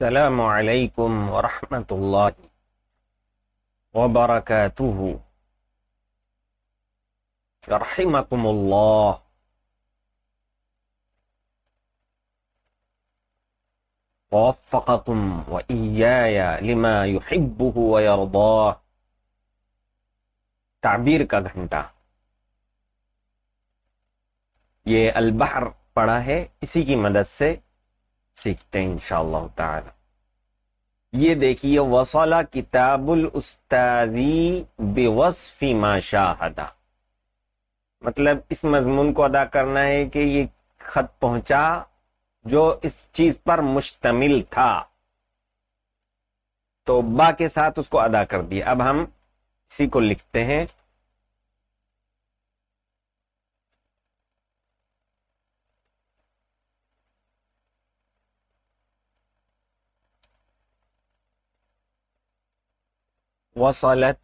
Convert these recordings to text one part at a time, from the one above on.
السلام عليكم ورحمة الله وبركاته يرحمكم الله ووفقكم وإياي لما يحبه ويرضاه تعبير का घंटा البحر پڑا ہے اسی کی مدد سے सीखते हैं इंशाल्लाह ताला ये देखिए वसला किताबुल उस्तादी बेवसफी माशाहदा मतलब इस मजमून को अदा करना है कि ये खत पहुंचा जो इस चीज पर मुश्तमिल था तो बा के साथ उसको अदा कर दिया अब हम इसी को लिखते हैं وصلت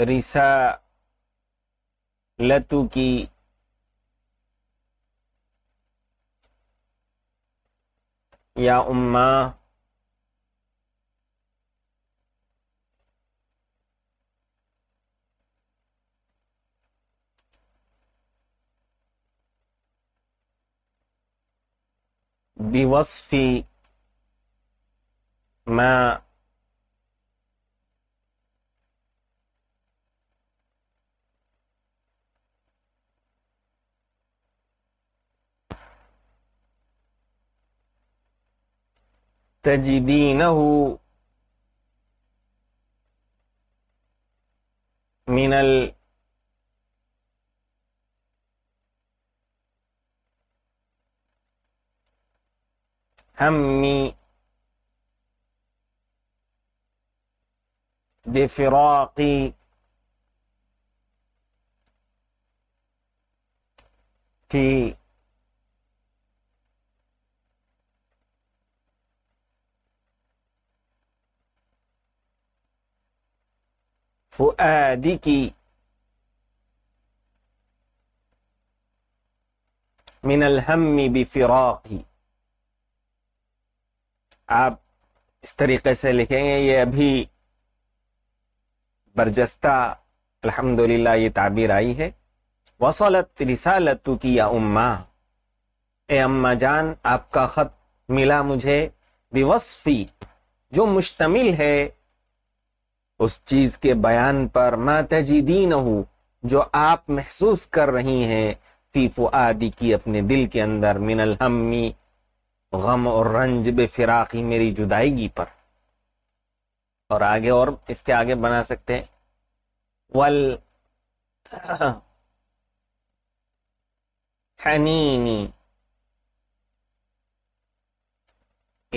رسالتك يا أمّا بوصف ما تجدينه من ال همي بفراقي في فؤادك من الهم بفراقي आप इस तरीके से लिखेंगे ये अभी बर्जस्ता अल्हम्दुलिल्लाह ये ताबीर आई है वसलत रिसालत की या उम्मा ए अम्मा जान आपका ख़त मिला मुझे बेवसफ़ी जो मुश्तमिल है उस चीज़ के बयान पर मा तजीदीन हूं जो आप महसूस कर रही हैं फीफो आदि की अपने दिल के अंदर मिनल हम्मी गम और रंज बेफिराकी मेरी जुदाईगी पर और आगे और इसके आगे बना सकते हैं वल हनीनी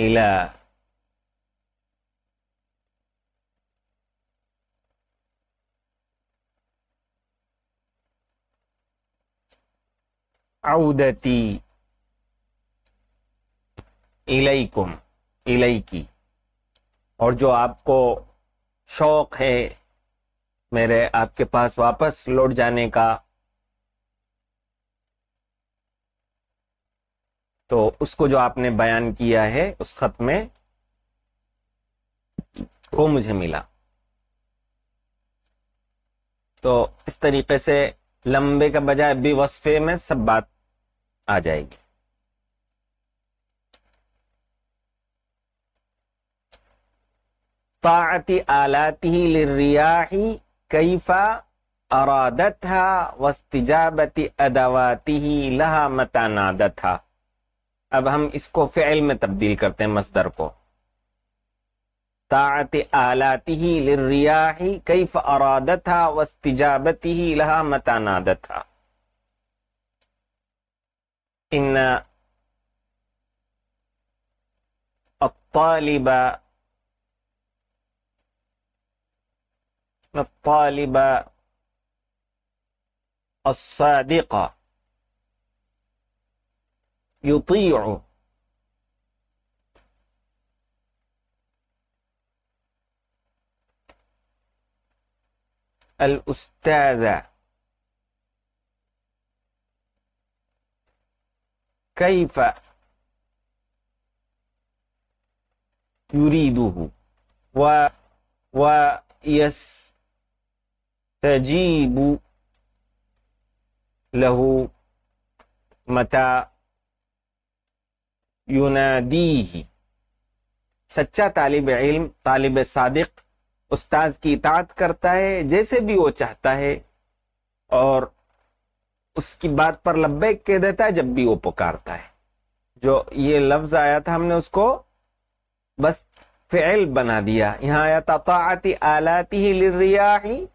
इला عودتي इलाई की और जो आपको शौक है मेरे आपके पास वापस लौट जाने का तो उसको जो आपने बयान किया है उस खत में वो मुझे मिला तो इस तरीके से लंबे का बजाय बेवसफे में सब बात आ जाएगी طاعة آلاته للرياح كيف أرادتها واستجابة أدواته لها متى نادتها اب ہم اس کو فعل میں تبدیل کرتے ہیں مصدر کو طاعة آلاته للرياح كيف ارادتها واستجابته لها متى نادتها ان الطالب الطالب الصادق يطيع الأستاذ كيف يريده و ويس तजीबू लहू मता युनादी सच्चा तालिब इल्म तालब सादिक उस्ताज की इतात करता है जैसे भी वो चाहता है और उसकी बात पर लब्बे कह देता है जब भी वो पुकारता है जो ये लफ्ज आया था हमने उसको बस फेल बना दिया यहाँ आया तताती आलाती ही लिर्रिया ही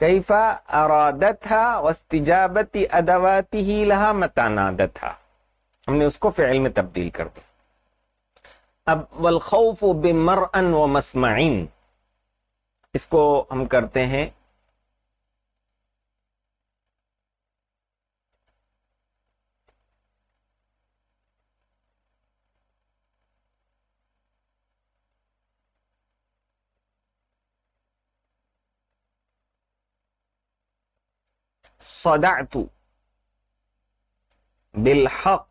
कैफा अरादथा वस्तिजाबती अदावती ही लहा हमने उसको फ़िल में तब्दील कर दिया अब वलखौफ बिमरअन व मसमाइन इसको हम करते हैं صدعت بالحق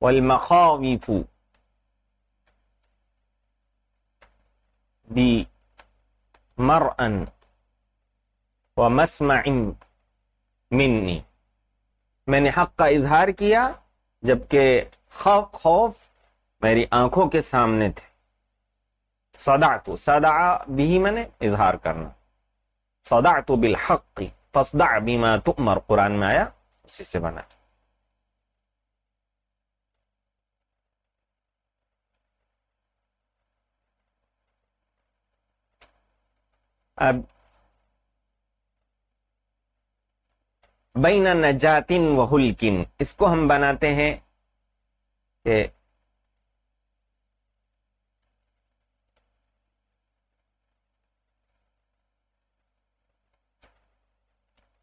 والمخاوف بمرأ ومسمع مني من نے حق کا اظہار کیا جبکہ خوف خوف میری آنکھوں کے سامنے تھے صدعت صدع به میں نے کرنا صدعت بالحق فصدع بما تؤمر قرآن میں آیا اسی سے بنایا बैना नजातिन वहुल्किन इसको हम बनाते हैं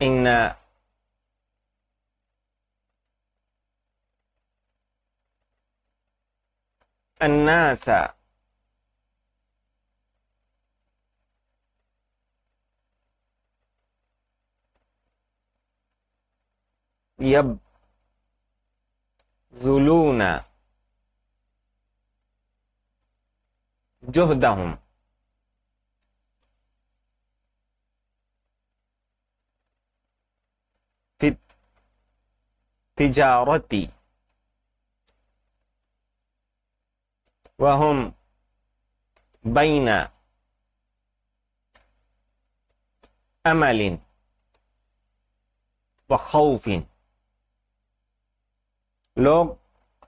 इन अन्नासा يبذلون جهدهم في التجارة وهم بين أمل وخوف लोग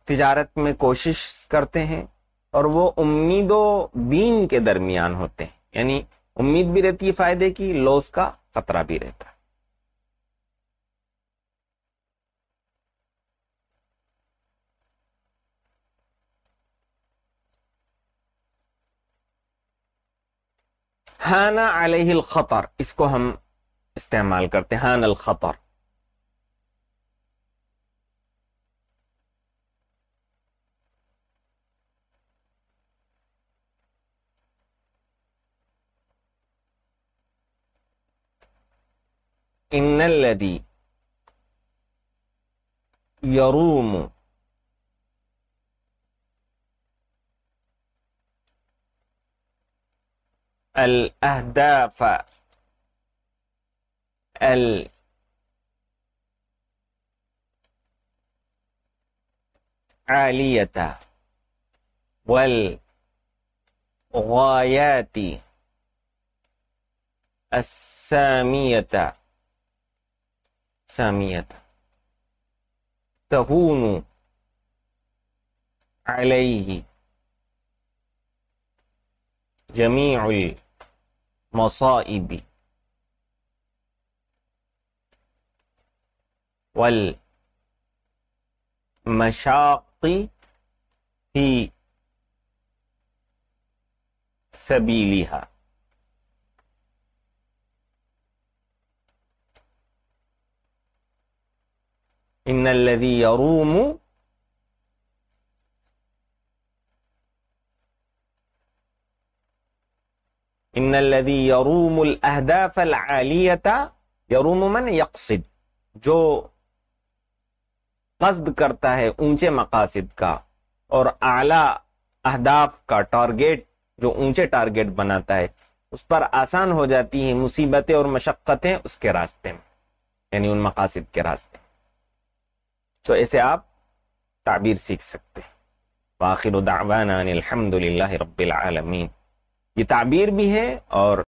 तिजारत में कोशिश करते हैं और वो उम्मीदों बीन के दरमियान होते हैं यानी उम्मीद भी रहती है फायदे की लॉस का खतरा भी रहता है हाना अलहिल खतर इसको हम इस्तेमाल करते हैं हान अल खतर إن الذي يروم الأهداف ال عالية والغايات السامية سامية تهون عليه جميع المصائب والمشاق في سبيلها إن जो कस्द करता है ऊंचे मकासद का और आला अहदाफ का टारगेट जो ऊंचे टारगेट बनाता है उस पर आसान हो जाती है मुसीबतें और मशक्क़तें उसके रास्ते में यानी उन मकासद के रास्ते तो ऐसे आप ताबीर सीख सकते हैं वाखिर उदावान अलहमदिल्ला ये ताबीर भी है और